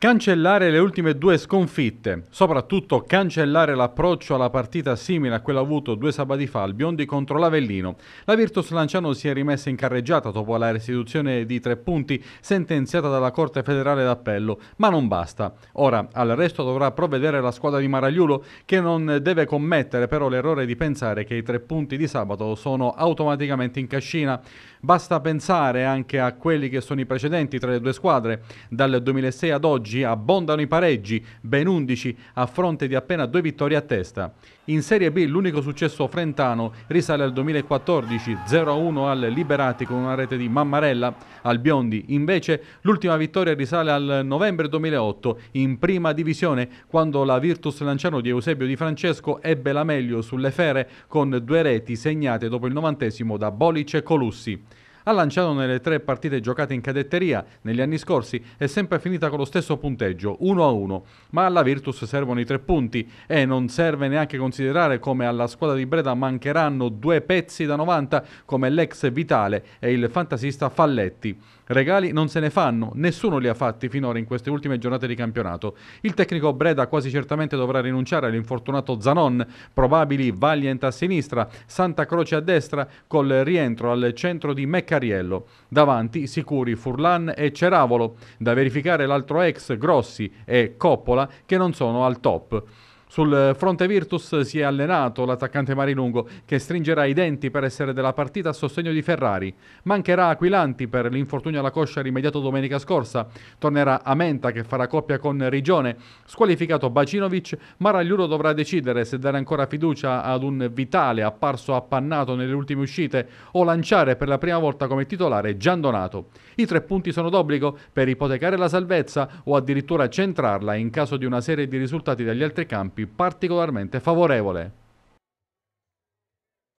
Cancellare le ultime due sconfitte, soprattutto cancellare l'approccio alla partita simile a quello avuto due sabati fa al Biondi contro l'Avellino. La Virtus Lanciano si è rimessa in carreggiata dopo la restituzione di tre punti sentenziata dalla Corte Federale d'Appello, ma non basta. Ora al resto dovrà provvedere la squadra di Maragliulo che non deve commettere però l'errore di pensare che i tre punti di sabato sono automaticamente in cascina. Basta pensare anche a quelli che sono i precedenti tra le due squadre. Dal 2006 ad oggi abbondano i pareggi, ben 11 a fronte di appena due vittorie a testa. In Serie B l'unico successo frentano risale al 2014, 0-1 al Liberati con una rete di Mammarella al Biondi. Invece l'ultima vittoria risale al novembre 2008 in prima divisione quando la Virtus Lanciano di Eusebio Di Francesco ebbe la meglio sulle fere con due reti segnate dopo il novantesimo da Bolic e Colussi ha lanciato nelle tre partite giocate in cadetteria negli anni scorsi è sempre finita con lo stesso punteggio, 1-1, ma alla Virtus servono i tre punti e non serve neanche considerare come alla squadra di Breda mancheranno due pezzi da 90 come l'ex Vitale e il fantasista Falletti. Regali non se ne fanno, nessuno li ha fatti finora in queste ultime giornate di campionato. Il tecnico Breda quasi certamente dovrà rinunciare all'infortunato Zanon, probabili Valiant a sinistra, Santa Croce a destra, col rientro al centro di Mecca Cariello. Davanti sicuri Furlan e Ceravolo, da verificare l'altro ex Grossi e Coppola che non sono al top. Sul fronte Virtus si è allenato l'attaccante Marilungo che stringerà i denti per essere della partita a sostegno di Ferrari. Mancherà Aquilanti per l'infortunio alla coscia rimediato domenica scorsa. Tornerà Amenta che farà coppia con Rigione. Squalificato Bacinovic, Maragliuro dovrà decidere se dare ancora fiducia ad un Vitale apparso appannato nelle ultime uscite o lanciare per la prima volta come titolare Giandonato. I tre punti sono d'obbligo per ipotecare la salvezza o addirittura centrarla in caso di una serie di risultati dagli altri campi particolarmente favorevole